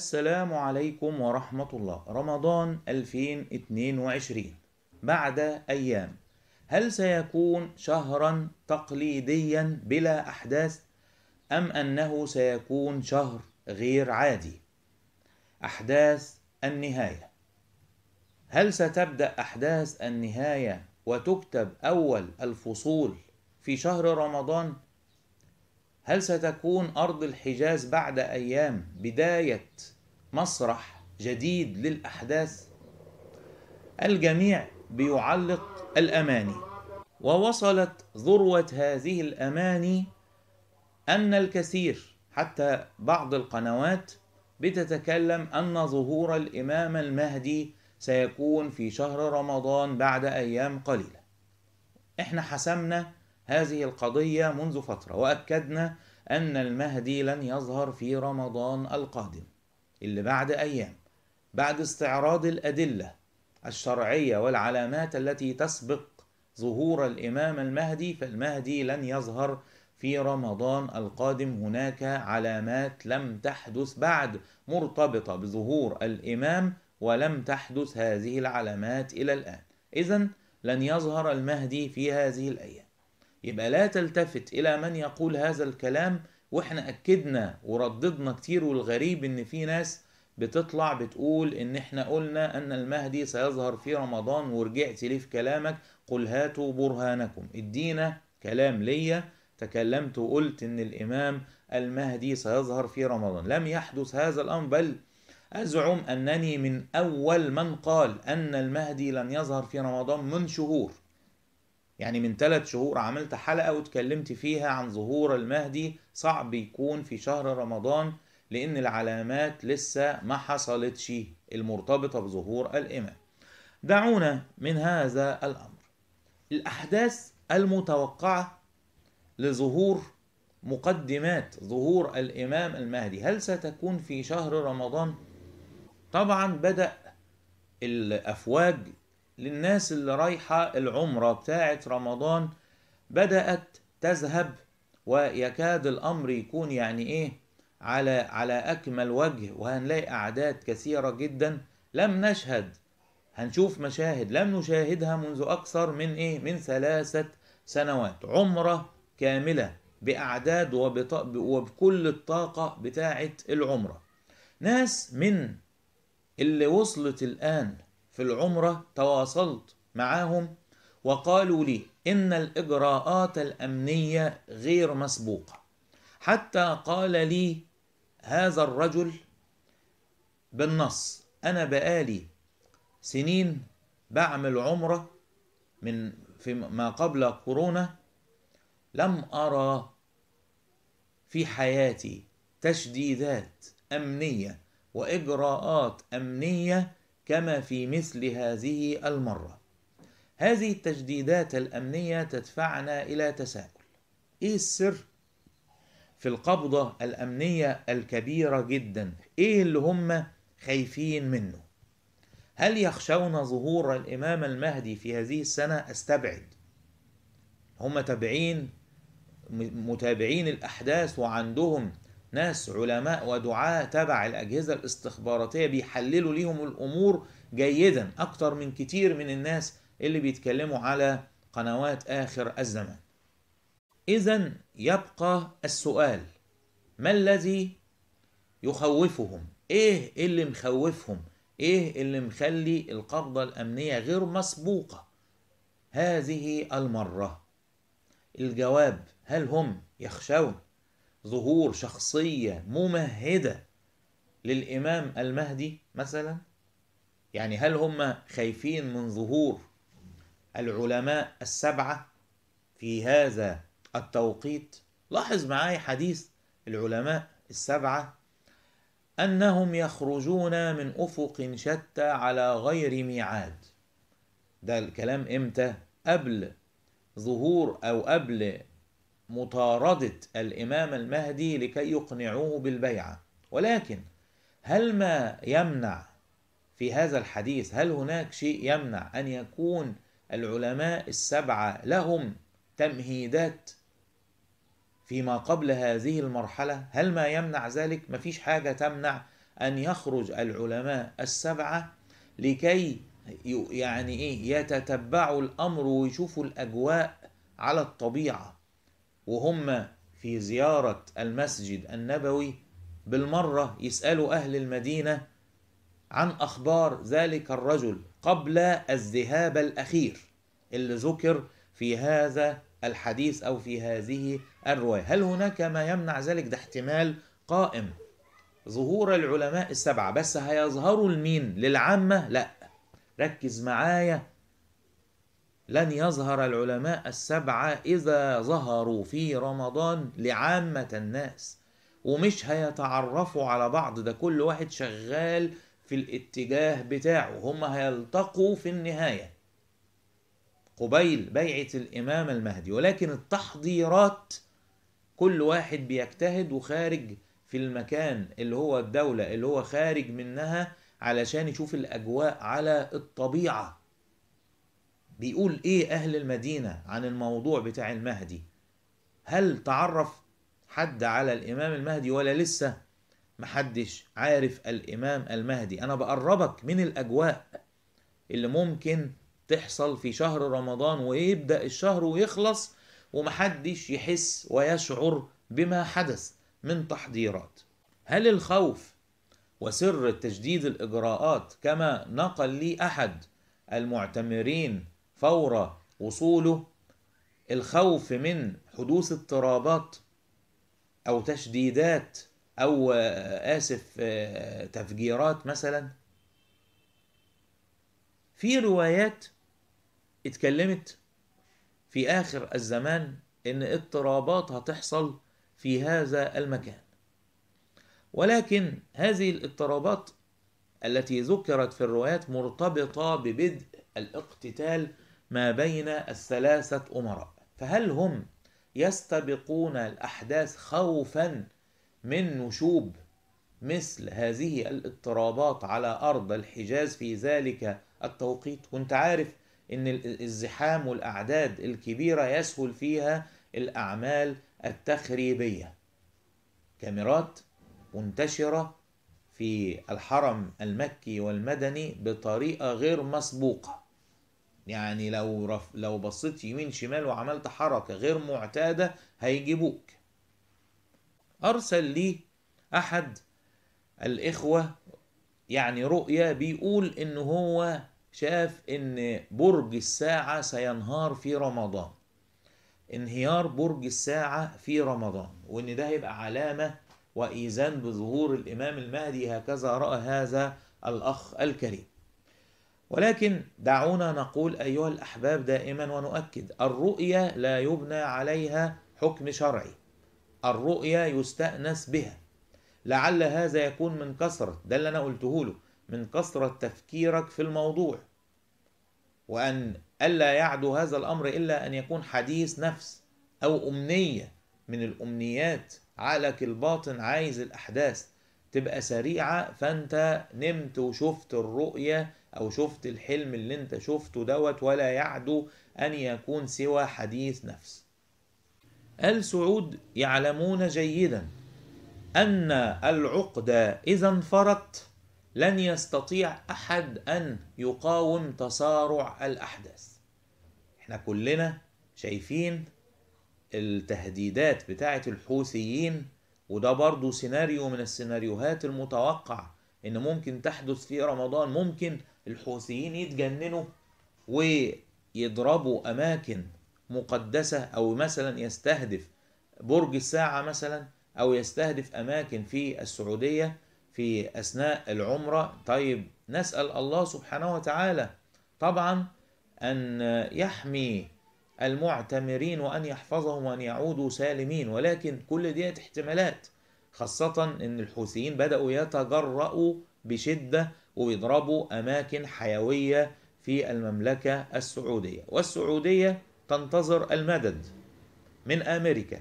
السلام عليكم ورحمة الله رمضان 2022 بعد أيام هل سيكون شهرا تقليديا بلا أحداث أم أنه سيكون شهر غير عادي أحداث النهاية هل ستبدأ أحداث النهاية وتكتب أول الفصول في شهر رمضان هل ستكون أرض الحجاز بعد أيام بداية مسرح جديد للأحداث؟ الجميع بيعلق الأماني ووصلت ذروة هذه الأماني أن الكثير حتى بعض القنوات بتتكلم أن ظهور الإمام المهدي سيكون في شهر رمضان بعد أيام قليلة. إحنا حسمنا هذه القضية منذ فترة وأكدنا أن المهدي لن يظهر في رمضان القادم اللي بعد أيام بعد استعراض الأدلة الشرعية والعلامات التي تسبق ظهور الإمام المهدي فالمهدي لن يظهر في رمضان القادم هناك علامات لم تحدث بعد مرتبطة بظهور الإمام ولم تحدث هذه العلامات إلى الآن إذا لن يظهر المهدي في هذه الأيام يبقى لا تلتفت الى من يقول هذا الكلام واحنا اكدنا ورددنا كتير والغريب ان في ناس بتطلع بتقول ان احنا قلنا ان المهدي سيظهر في رمضان ورجعت ليه في كلامك قل هاتوا برهانكم ادينا كلام ليا تكلمت وقلت ان الامام المهدي سيظهر في رمضان لم يحدث هذا الامر بل أزعم أنني من أول من قال أن المهدي لن يظهر في رمضان من شهور يعني من ثلاث شهور عملت حلقة واتكلمت فيها عن ظهور المهدي صعب يكون في شهر رمضان لأن العلامات لسه ما حصلتش المرتبطة بظهور الإمام دعونا من هذا الأمر الأحداث المتوقعة لظهور مقدمات ظهور الإمام المهدي هل ستكون في شهر رمضان؟ طبعا بدأ الأفواج للناس اللي رايحة العمرة بتاعة رمضان بدأت تذهب ويكاد الأمر يكون يعني إيه على على أكمل وجه وهنلاقي أعداد كثيرة جدا لم نشهد هنشوف مشاهد لم نشاهدها منذ أكثر من إيه من ثلاثة سنوات عمرة كاملة بأعداد وبكل الطاقة بتاعة العمرة ناس من اللي وصلت الآن في العمرة تواصلت معاهم وقالوا لي إن الإجراءات الأمنية غير مسبوقة حتى قال لي هذا الرجل بالنص أنا بقالي سنين بعمل عمرة من في ما قبل كورونا لم أرى في حياتي تشديدات أمنية وإجراءات أمنية كما في مثل هذه المرة هذه التجديدات الأمنية تدفعنا إلى تساؤل إيه السر في القبضة الأمنية الكبيرة جدا إيه اللي هم خايفين منه هل يخشون ظهور الإمام المهدي في هذه السنة أستبعد هم تابعين متابعين الأحداث وعندهم ناس علماء ودعاة تبع الأجهزة الاستخباراتية بيحللوا ليهم الأمور جيدا أكتر من كتير من الناس اللي بيتكلموا على قنوات آخر الزمان إذا يبقى السؤال ما الذي يخوفهم إيه اللي مخوفهم إيه اللي مخلي القبضة الأمنية غير مسبوقة هذه المرة الجواب هل هم يخشون ظهور شخصية ممهدة للإمام المهدي مثلا يعني هل هم خايفين من ظهور العلماء السبعة في هذا التوقيت لاحظ معي حديث العلماء السبعة أنهم يخرجون من أفق شتى على غير ميعاد ده الكلام إمتى؟ قبل ظهور أو قبل مطارده الامام المهدي لكي يقنعوه بالبيعه ولكن هل ما يمنع في هذا الحديث هل هناك شيء يمنع ان يكون العلماء السبعه لهم تمهيدات فيما قبل هذه المرحله هل ما يمنع ذلك مفيش حاجه تمنع ان يخرج العلماء السبعه لكي يعني ايه يتتبعوا الامر ويشوفوا الاجواء على الطبيعه وهم في زيارة المسجد النبوي بالمرة يسألوا أهل المدينة عن أخبار ذلك الرجل قبل الذهاب الأخير اللي ذكر في هذا الحديث أو في هذه الرواية هل هناك ما يمنع ذلك ده احتمال قائم ظهور العلماء السبعة بس هيظهروا لمين للعامة لا ركز معايا لن يظهر العلماء السبعة إذا ظهروا في رمضان لعامة الناس ومش هيتعرفوا على بعض ده كل واحد شغال في الاتجاه بتاعه هم هيلتقوا في النهاية قبيل بيعة الإمام المهدي ولكن التحضيرات كل واحد بيجتهد وخارج في المكان اللي هو الدولة اللي هو خارج منها علشان يشوف الأجواء على الطبيعة بيقول ايه اهل المدينه عن الموضوع بتاع المهدي هل تعرف حد على الامام المهدي ولا لسه محدش عارف الامام المهدي انا بقربك من الاجواء اللي ممكن تحصل في شهر رمضان ويبدا الشهر ويخلص ومحدش يحس ويشعر بما حدث من تحضيرات هل الخوف وسر تجديد الاجراءات كما نقل لي احد المعتمرين فور وصوله الخوف من حدوث اضطرابات أو تشديدات أو آه، آسف آه، تفجيرات مثلا في روايات اتكلمت في آخر الزمان إن اضطرابات هتحصل في هذا المكان ولكن هذه الاضطرابات التي ذكرت في الروايات مرتبطة ببدء الاقتتال ما بين الثلاثة أمراء فهل هم يستبقون الأحداث خوفا من نشوب مثل هذه الاضطرابات على أرض الحجاز في ذلك التوقيت كنت عارف ان الزحام والاعداد الكبيره يسهل فيها الاعمال التخريبيه كاميرات منتشره في الحرم المكي والمدني بطريقه غير مسبوقه يعني لو رف لو بصيت يمين شمال وعملت حركة غير معتادة هيجيبوك أرسل لي أحد الإخوة يعني رؤية بيقول إن هو شاف إن برج الساعة سينهار في رمضان انهيار برج الساعة في رمضان وإن ده هيبقى علامة وإيزان بظهور الإمام المهدي هكذا رأى هذا الأخ الكريم ولكن دعونا نقول أيها الأحباب دائما ونؤكد الرؤية لا يبنى عليها حكم شرعي الرؤية يستأنس بها لعل هذا يكون من كثرة ده اللي أنا قلته له من كثرة تفكيرك في الموضوع وأن ألا يعدو هذا الأمر إلا أن يكون حديث نفس أو أمنية من الأمنيات عقلك الباطن عايز الأحداث تبقى سريعة فأنت نمت وشفت الرؤية او شفت الحلم اللي انت شفته دوت ولا يعدو ان يكون سوى حديث نفس ال سعود يعلمون جيدا ان العقدة اذا انفرت لن يستطيع احد ان يقاوم تسارع الاحداث احنا كلنا شايفين التهديدات بتاعه الحوثيين وده برضو سيناريو من السيناريوهات المتوقعه ان ممكن تحدث في رمضان ممكن الحوثيين يتجننوا ويضربوا اماكن مقدسه او مثلا يستهدف برج الساعه مثلا او يستهدف اماكن في السعوديه في اثناء العمره طيب نسال الله سبحانه وتعالى طبعا ان يحمي المعتمرين وان يحفظهم وان يعودوا سالمين ولكن كل ديت احتمالات خاصة إن الحوثيين بدأوا يتجرأوا بشدة ويضربوا أماكن حيوية في المملكة السعودية والسعودية تنتظر المدد من أمريكا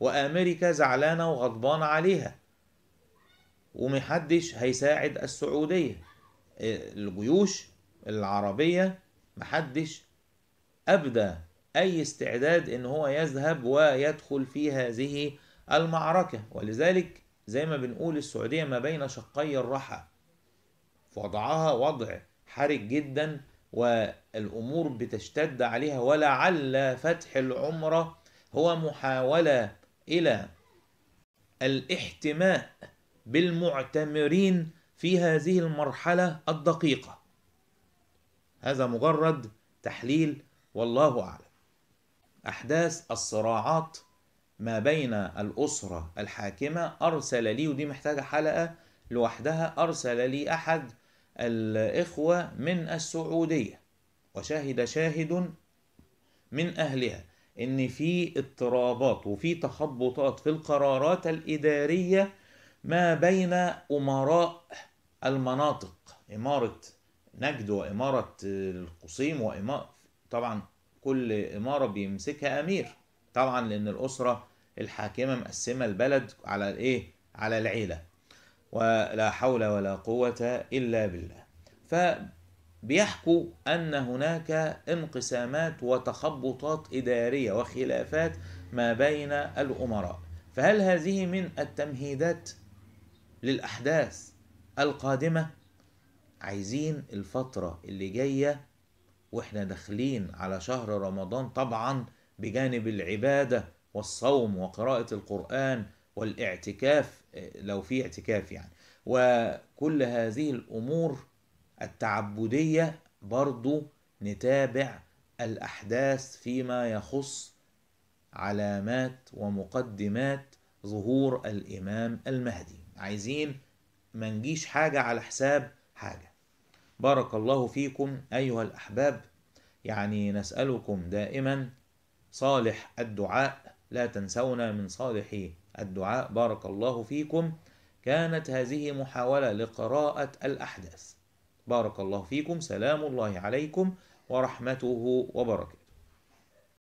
وأمريكا زعلانة وغضبانة عليها ومحدش هيساعد السعودية الجيوش العربية محدش أبدى أي استعداد إن هو يذهب ويدخل في هذه المعركة ولذلك زي ما بنقول السعودية ما بين شقي الرحى وضعها وضع حرج جدا والأمور بتشتد عليها ولعل فتح العمرة هو محاولة إلى الاحتماء بالمعتمرين في هذه المرحلة الدقيقة هذا مجرد تحليل والله أعلم أحداث الصراعات ما بين الأسرة الحاكمة أرسل لي ودي محتاجة حلقة لوحدها أرسل لي أحد الإخوة من السعودية وشهد شاهد من أهلها إن في اضطرابات وفي تخبطات في القرارات الإدارية ما بين أمراء المناطق إمارة نجد وإمارة القصيم وإمارة طبعا كل إمارة بيمسكها أمير طبعا لأن الأسرة الحاكمه مقسمه البلد على الايه على العيله ولا حول ولا قوه الا بالله فبيحكوا ان هناك انقسامات وتخبطات اداريه وخلافات ما بين الامراء فهل هذه من التمهيدات للاحداث القادمه عايزين الفتره اللي جايه واحنا داخلين على شهر رمضان طبعا بجانب العباده والصوم وقراءة القرآن والاعتكاف آه، لو في اعتكاف يعني وكل هذه الأمور التعبدية برضو نتابع الأحداث فيما يخص علامات ومقدمات ظهور الإمام المهدي عايزين ما نجيش حاجة على حساب حاجة بارك الله فيكم أيها الأحباب يعني نسألكم دائما صالح الدعاء لا تنسونا من صالح الدعاء بارك الله فيكم كانت هذه محاولة لقراءة الأحداث بارك الله فيكم سلام الله عليكم ورحمته وبركاته